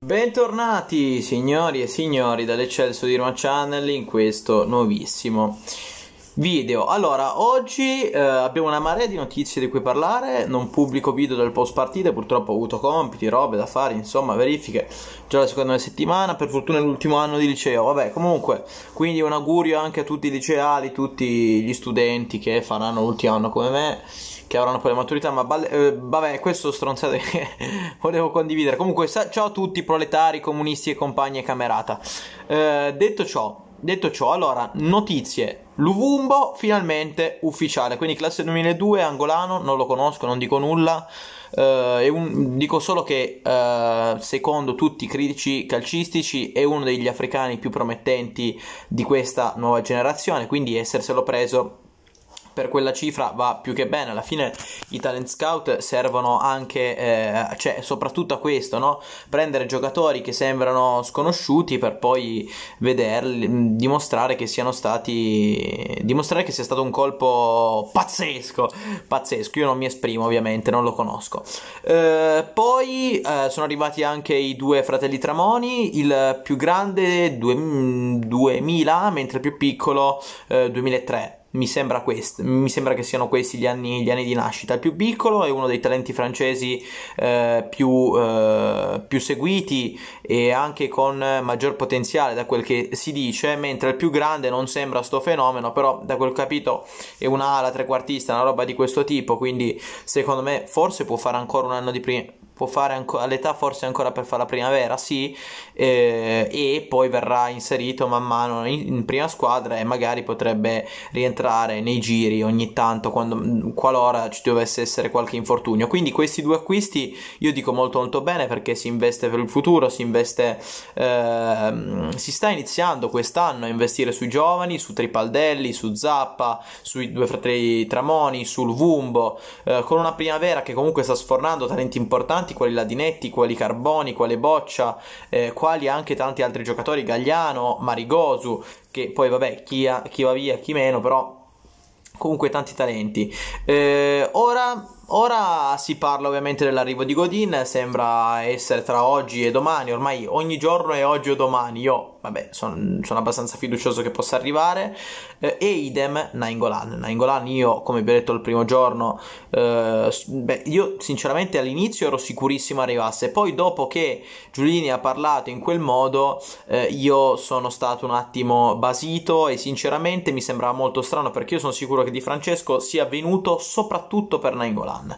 Bentornati signori e signori dall'Eccelso di Roma Channel in questo nuovissimo video. Allora, oggi eh, abbiamo una marea di notizie di cui parlare, non pubblico video del post partita, purtroppo ho avuto compiti, robe da fare, insomma, verifiche già la seconda settimana, per fortuna è l'ultimo anno di liceo. Vabbè, comunque, quindi un augurio anche a tutti i liceali, tutti gli studenti che faranno l'ultimo anno come me che avranno poi la maturità, ma balle, eh, vabbè, questo stronzato che volevo condividere. Comunque, sa- ciao a tutti, proletari, comunisti e compagni e camerata. Eh, detto ciò, detto ciò, allora, notizie. Luvumbo finalmente ufficiale, quindi classe 2002, angolano, non lo conosco, non dico nulla. Eh, un, dico solo che eh, secondo tutti i critici calcistici è uno degli africani più promettenti di questa nuova generazione, quindi esserselo preso per quella cifra va più che bene. Alla fine i talent scout servono anche, eh, cioè, soprattutto a questo, no? Prendere giocatori che sembrano sconosciuti per poi vederli, mm, dimostrare che siano stati, dimostrare che sia stato un colpo pazzesco, pazzesco. Io non mi esprimo ovviamente, non lo conosco. Eh, poi eh, sono arrivati anche i due fratelli Tramoni, il più grande 2000, mm, mentre il più piccolo 2003. Eh, mi sembra, quest- mi sembra che siano questi gli anni, gli anni, di nascita. Il più piccolo è uno dei talenti francesi eh, più, eh, più, seguiti e anche con maggior potenziale da quel che si dice, mentre il più grande non sembra sto fenomeno, però da quel capito è una ala trequartista, una roba di questo tipo, quindi secondo me forse può fare ancora un anno di prima può fare anco- all'età forse ancora per fare la primavera, sì, eh, e poi verrà inserito man mano in, in, prima squadra e magari potrebbe rientrare nei giri ogni tanto quando, qualora ci dovesse essere qualche infortunio. Quindi questi due acquisti io dico molto molto bene perché si investe per il futuro, si investe, eh, si sta iniziando quest'anno a investire sui giovani, su Tripaldelli, su Zappa, sui due fratelli Tramoni, sul Vumbo, eh, con una primavera che comunque sta sfornando talenti importanti importanti, quali Ladinetti, quali Carboni, quale Boccia, eh, quali anche tanti altri giocatori, Gagliano, Marigosu, che poi vabbè chi, ha, chi va via, chi meno, però comunque tanti talenti. Eh, ora, ora, si parla ovviamente dell'arrivo di Godin, sembra essere tra oggi e domani, ormai ogni giorno è oggi o domani, io vabbè, sono son abbastanza fiducioso che possa arrivare. Eh, e idem Nainggolan. Nainggolan io, come vi ho detto il primo giorno, eh, beh, io sinceramente all'inizio ero sicurissimo arrivasse, poi dopo che Giulini ha parlato in quel modo, eh, io sono stato un attimo basito e sinceramente mi sembrava molto strano perché io sono sicuro che Di Francesco sia venuto soprattutto per Nainggolan.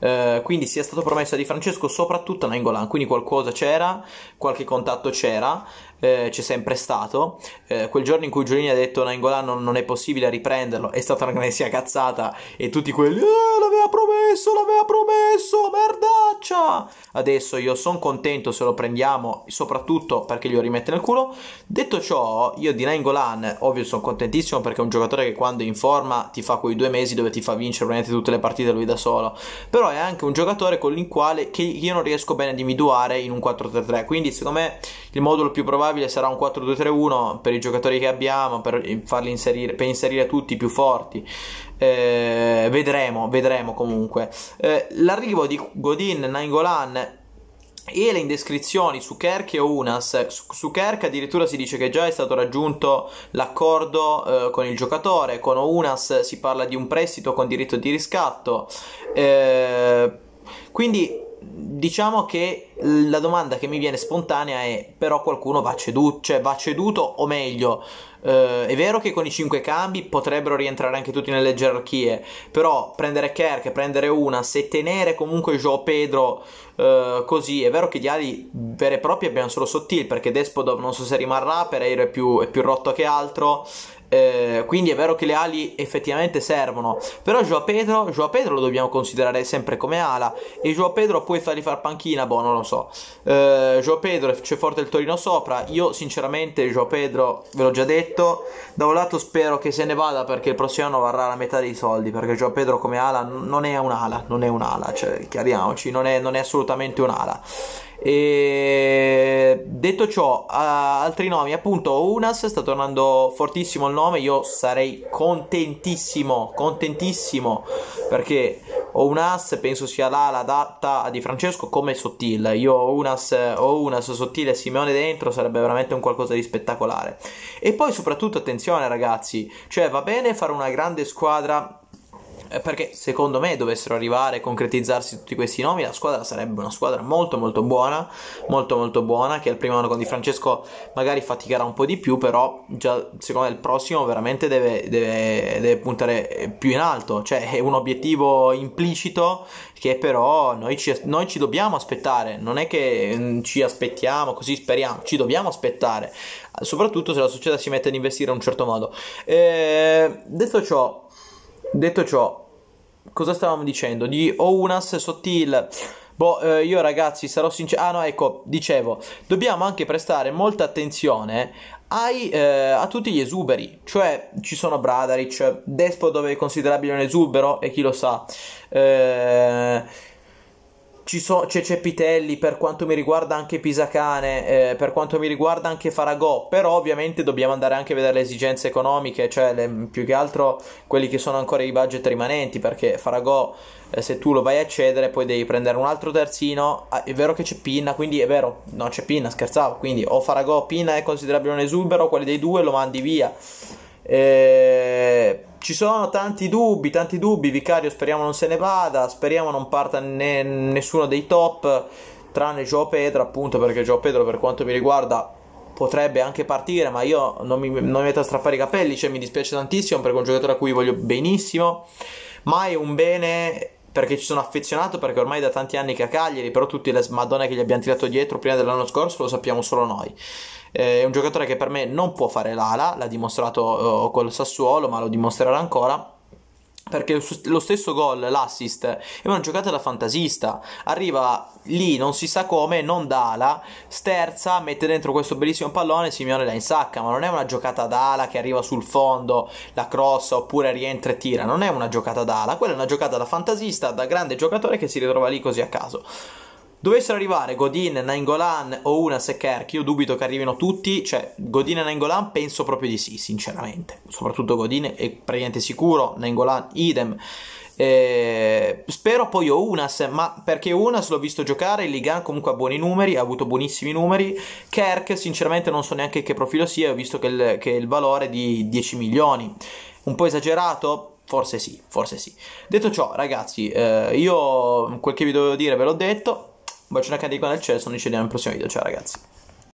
Eh, quindi sia stato promesso a di Francesco soprattutto a Nangolan, quindi qualcosa c'era, qualche contatto c'era, eh, c'è sempre stato. Eh, quel giorno in cui Giulini ha detto Nangolan non, non è possibile riprenderlo, è stata una grandissima cazzata e tutti quelli eh, l'aveva promesso, l'aveva promesso, merdaccia! Adesso io sono contento se lo prendiamo, soprattutto perché glielo rimette nel culo. Detto ciò, io di Nangolan, ovvio sono contentissimo perché è un giocatore che quando è in forma ti fa quei due mesi dove ti fa vincere praticamente tutte le partite lui da solo, però però è anche un giocatore con il quale io non riesco bene ad individuare in un 4-3-3, quindi secondo me il modulo più probabile sarà un 4-2-3-1 per i giocatori che abbiamo, per, farli inserire, per inserire tutti i più forti, eh, vedremo, vedremo comunque. Eh, l'arrivo di Godin, Nangolan e le indiscrizioni su Kerk e Unas, su, su addirittura si dice che già è stato raggiunto l'accordo eh, con il giocatore, con Unas si parla di un prestito con diritto di riscatto, eh, quindi diciamo che la domanda che mi viene spontanea è: però qualcuno va ceduto, cioè va ceduto o meglio, eh, è vero che con i 5 cambi potrebbero rientrare anche tutti nelle gerarchie, però prendere Kerk, prendere una se tenere comunque Joe Pedro eh, così, è vero che di ali vere e proprie abbiamo solo Sottil perché Despodov non so se rimarrà, Pereiro è più, è più rotto che altro, eh, quindi è vero che le ali effettivamente servono, però Joao Pedro, Joao Pedro lo dobbiamo considerare sempre come ala e Joao Pedro puoi fargli far panchina, boh, non lo so. Eh, Joao Pedro c'è forte il Torino sopra, io sinceramente Joao Pedro ve l'ho già detto, da un lato spero che se ne vada perché il prossimo anno varrà la metà dei soldi, perché Joao Pedro come ala non è un'ala, non è un'ala, cioè chiariamoci, non è, non è assolutamente un'ala. E detto ciò, altri nomi, appunto, Unas sta tornando fortissimo il nome. Io sarei contentissimo, contentissimo perché Unas penso sia l'ala adatta di Francesco come Sottile. Io Unas o Unas Sottile e Simeone dentro sarebbe veramente un qualcosa di spettacolare. E poi soprattutto attenzione ragazzi, cioè va bene fare una grande squadra eh, perché secondo me dovessero arrivare e concretizzarsi tutti questi nomi, la squadra sarebbe una squadra molto molto buona, molto molto buona, che al primo anno con Di Francesco magari faticherà un po' di più, però già secondo me il prossimo veramente deve, deve, deve puntare più in alto, cioè è un obiettivo implicito che però noi ci, noi ci dobbiamo aspettare, non è che mm, ci aspettiamo così speriamo, ci dobbiamo aspettare, soprattutto se la società si mette ad investire in un certo modo. Eh, detto ciò, Detto ciò, cosa stavamo dicendo? Di Ounas Sottil. Boh, eh, io ragazzi sarò sincero. Ah no, ecco, dicevo, dobbiamo anche prestare molta attenzione ai, eh, a tutti gli esuberi. Cioè, ci sono Bradaric, Despo dove è considerabile un esubero e chi lo sa. Eh, ci so, Cepitelli, per quanto mi riguarda anche Pisacane, eh, per quanto mi riguarda anche Faragò, però ovviamente dobbiamo andare anche a vedere le esigenze economiche, cioè le, più che altro quelli che sono ancora i budget rimanenti, perché Faragò eh, se tu lo vai a cedere poi devi prendere un altro terzino, ah, è vero che c'è Pinna, quindi è vero, no c'è Pinna, scherzavo, quindi o Faragò o Pinna è considerabile un esubero, quelli dei due lo mandi via. Eh, ci sono tanti dubbi, tanti dubbi. Vicario speriamo non se ne vada, speriamo non parta ne, nessuno dei top, tranne Gio Pedro, appunto, perché Gio Pedro, per quanto mi riguarda, potrebbe anche partire, ma io non mi, non mi metto a strappare i capelli, cioè mi dispiace tantissimo perché è un giocatore a cui voglio benissimo, ma è un bene perché ci sono affezionato, perché ormai da tanti anni che a Cagliari, però tutte le madonne che gli abbiamo tirato dietro prima dell'anno scorso lo sappiamo solo noi. Eh, è un giocatore che per me non può fare l'ala, l'ha dimostrato eh, col Sassuolo, ma lo dimostrerà ancora perché lo stesso gol, l'assist, è una giocata da fantasista. Arriva lì, non si sa come, non da ala, sterza, mette dentro questo bellissimo pallone, Simeone la insacca, ma non è una giocata da ala che arriva sul fondo, la crossa oppure rientra e tira, non è una giocata da ala, quella è una giocata da fantasista, da grande giocatore che si ritrova lì così a caso. Dovessero arrivare Godin, Nainggolan, Ounas e Kerk, io dubito che arrivino tutti, cioè Godin e Nainggolan penso proprio di sì, sinceramente, soprattutto Godin è praticamente sicuro, Nainggolan idem. Eh, spero poi Ounas, ma perché Ounas l'ho visto giocare in Ligan comunque ha buoni numeri, ha avuto buonissimi numeri. Kerk, sinceramente, non so neanche che profilo sia, ho visto che il, che il valore è di 10 milioni. Un po' esagerato, Forse sì, forse sì. Detto ciò, ragazzi, eh, io quel che vi dovevo dire ve l'ho detto bacione a candy qua nel cielo, noi ci vediamo nel prossimo video, ciao ragazzi.